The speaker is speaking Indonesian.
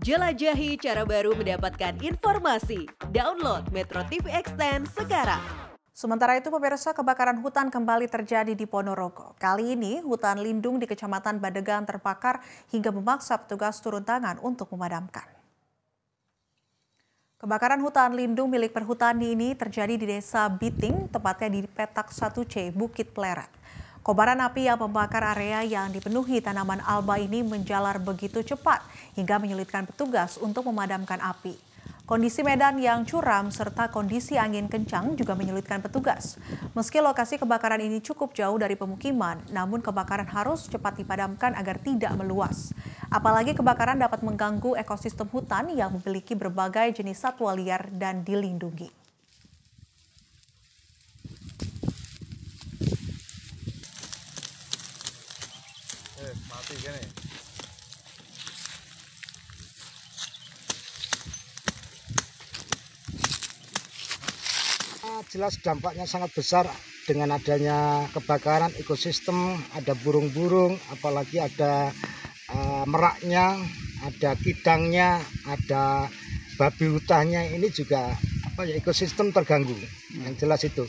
Jelajahi cara baru mendapatkan informasi. Download Metro TV Extend sekarang. Sementara itu pemirsa kebakaran hutan kembali terjadi di Ponorogo. Kali ini hutan lindung di Kecamatan Badegan terbakar hingga memaksa petugas turun tangan untuk memadamkan. Kebakaran hutan lindung milik perhutani ini terjadi di Desa Biting, tepatnya di petak 1C Bukit Pleret. Kobaran api yang membakar area yang dipenuhi tanaman alba ini menjalar begitu cepat hingga menyulitkan petugas untuk memadamkan api. Kondisi medan yang curam serta kondisi angin kencang juga menyulitkan petugas. Meski lokasi kebakaran ini cukup jauh dari pemukiman, namun kebakaran harus cepat dipadamkan agar tidak meluas. Apalagi kebakaran dapat mengganggu ekosistem hutan yang memiliki berbagai jenis satwa liar dan dilindungi. Ah, jelas dampaknya sangat besar dengan adanya kebakaran ekosistem ada burung-burung apalagi ada e, meraknya ada kidangnya ada babi hutannya ini juga apa ya ekosistem terganggu yang jelas itu